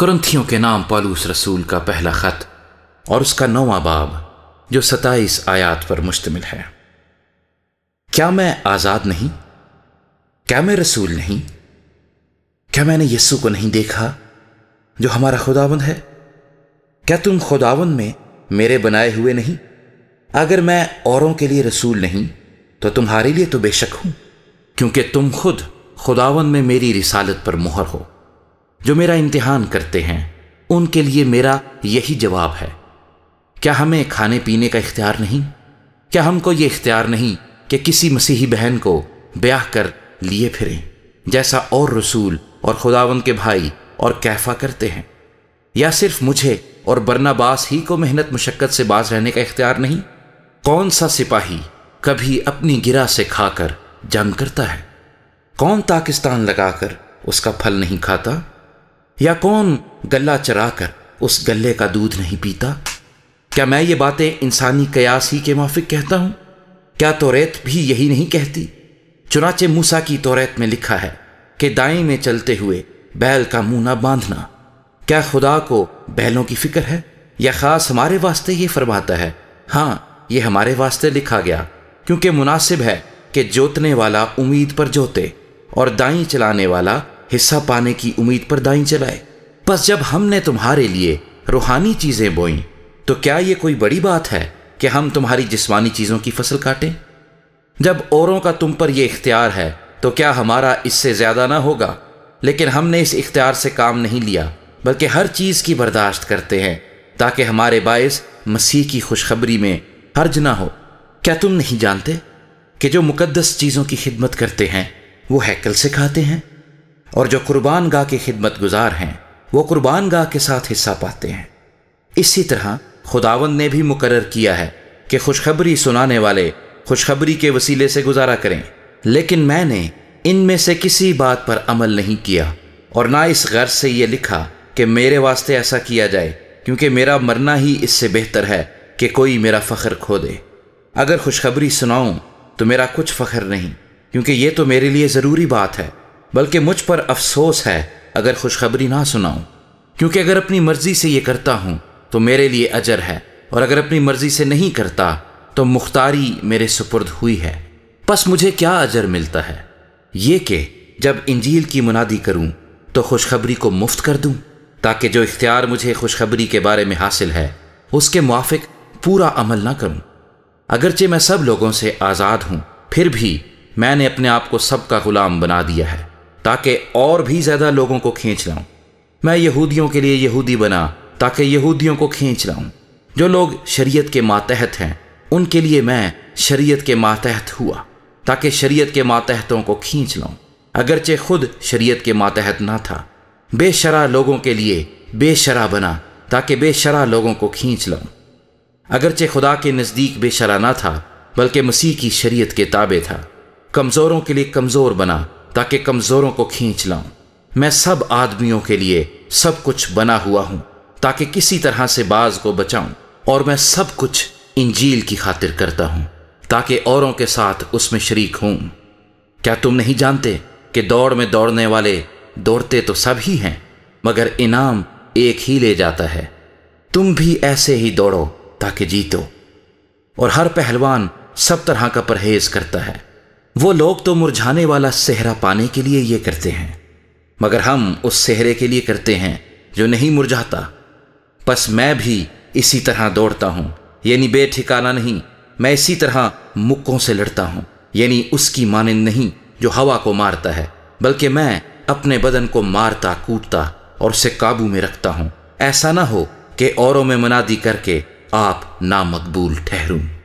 करंथियों के नाम पालूस रसूल का पहला ख़त और उसका नौवा बाब जो सताईस आयात पर मुश्तमिल है क्या मैं आज़ाद नहीं क्या मैं रसूल नहीं क्या मैंने यस्सु को नहीं देखा जो हमारा खुदावंद है क्या तुम खुदावंद में मेरे बनाए हुए नहीं अगर मैं औरों के लिए रसूल नहीं तो तुम्हारे लिए तो बेशक हूं क्योंकि तुम खुद खुदावन में मेरी रिसालत पर मुहर हो जो मेरा इम्तिहान करते हैं उनके लिए मेरा यही जवाब है क्या हमें खाने पीने का इख्तियार नहीं क्या हमको ये इख्तियार नहीं कि किसी मसीही बहन को ब्याह कर लिए फिरें जैसा और रसूल और खुदावन के भाई और कैफा करते हैं या सिर्फ मुझे और बरनाबास ही को मेहनत मुशक्क़त से बाज रहने का इख्तियार नहीं कौन सा सिपाही कभी अपनी गिरा से खाकर जंग करता है कौन ताकिस्तान लगाकर उसका फल नहीं खाता या कौन गला चरा कर उस गले का दूध नहीं पीता क्या मैं ये बातें इंसानी कयास ही के माफिक कहता हूँ क्या तोरेत भी यही नहीं कहती चुनाचे मूसा की तोरेत में लिखा है कि दाएं में चलते हुए बैल का मुंह ना बांधना क्या खुदा को बैलों की फिक्र है या ख़ास हमारे वास्ते ये फरमाता है हाँ ये हमारे वास्ते लिखा गया क्योंकि मुनासिब है कि जोतने वाला उम्मीद पर जोते और दाई चलाने वाला हिस्सा पाने की उम्मीद पर दाई चलाए बस जब हमने तुम्हारे लिए रूहानी चीज़ें बोई तो क्या ये कोई बड़ी बात है कि हम तुम्हारी जिस्मानी चीज़ों की फसल काटें जब औरों का तुम पर यह इख्तियार है तो क्या हमारा इससे ज़्यादा ना होगा लेकिन हमने इस इख्तियार से काम नहीं लिया बल्कि हर चीज़ की बर्दाश्त करते हैं ताकि हमारे बायस मसीह की खुशखबरी में हर्ज ना हो क्या तुम नहीं जानते कि जो मुकदस चीज़ों की खिदमत करते हैं वो हैकल से खाते हैं और जो कुर्बान गाह के खिदमत गुजार हैं वो कुर्बान गाह के साथ हिस्सा पाते हैं इसी तरह खुदावंद ने भी मुकर किया है कि खुशखबरी सुनाने वाले खुशखबरी के वसीले से गुजारा करें लेकिन मैंने इनमें से किसी बात पर अमल नहीं किया और ना इस गर्ज से यह लिखा कि मेरे वास्ते ऐसा किया जाए क्योंकि मेरा मरना ही इससे बेहतर है कि कोई मेरा फ़ख्र खो दे अगर खुशखबरी सुनाऊं तो मेरा कुछ फ़ख्र नहीं क्योंकि ये तो मेरे लिए ज़रूरी बात है बल्कि मुझ पर अफसोस है अगर खुशखबरी ना सुनाऊं क्योंकि अगर अपनी मर्जी से यह करता हूँ तो मेरे लिए अजर है और अगर अपनी मर्जी से नहीं करता तो मुख्तारी मेरे सुपुर्द हुई है बस मुझे क्या अजर मिलता है ये कि जब इंजील की मुनादी करूं तो खुशखबरी को मुफ्त कर दूं ताकि जो इख्तियार मुझे खुशखबरी के बारे में हासिल है उसके मुआफिक पूरा अमल ना करूं अगरचे मैं सब लोगों से आज़ाद हूं फिर भी मैंने अपने आप को सबका गुलाम बना दिया है ताकि और भी ज़्यादा लोगों को खींच लाऊं मैं यहूदियों के लिए यहूदी बना ताकि यहूदियों को खींच लाऊं जो लोग शरीयत के मातहत हैं उनके लिए मैं शरीयत के मातहत हुआ ताकि शरीयत के मातहतों को खींच लाऊं अगरचे खुद शरीयत के मातहत ना था बेशरा लोगों के लिए बेशरा बना ताकि बेशरा लोगों को खींच लाऊं अगरचे खुदा के नज़दीक बेशरा ना था बल्कि मसीह की शरीयत के ताबे था कमज़ोरों के लिए कमज़ोर बना ताकि कमज़ोरों को खींच लाऊं मैं सब आदमियों के लिए सब कुछ बना हुआ हूं ताकि किसी तरह से बाज को बचाऊं और मैं सब कुछ इंजील की खातिर करता हूं ताकि औरों के साथ उसमें शरीक हूं क्या तुम नहीं जानते कि दौड़ में दौड़ने वाले दौड़ते तो सब ही हैं मगर इनाम एक ही ले जाता है तुम भी ऐसे ही दौड़ो ताकि जीतो और हर पहलवान सब तरह का परहेज करता है वो लोग तो मुरझाने वाला सेहरा पाने के लिए ये करते हैं मगर हम उस सेहरे के लिए करते हैं जो नहीं मुरझाता बस मैं भी इसी तरह दौड़ता हूं यानी बेठिकाना नहीं मैं इसी तरह मुक्कों से लड़ता हूं यानी उसकी मानंद नहीं जो हवा को मारता है बल्कि मैं अपने बदन को मारता कूटता और उसे काबू में रखता हूं ऐसा ना हो कि औरों में मनादी करके आप नामकबूल ठहरूं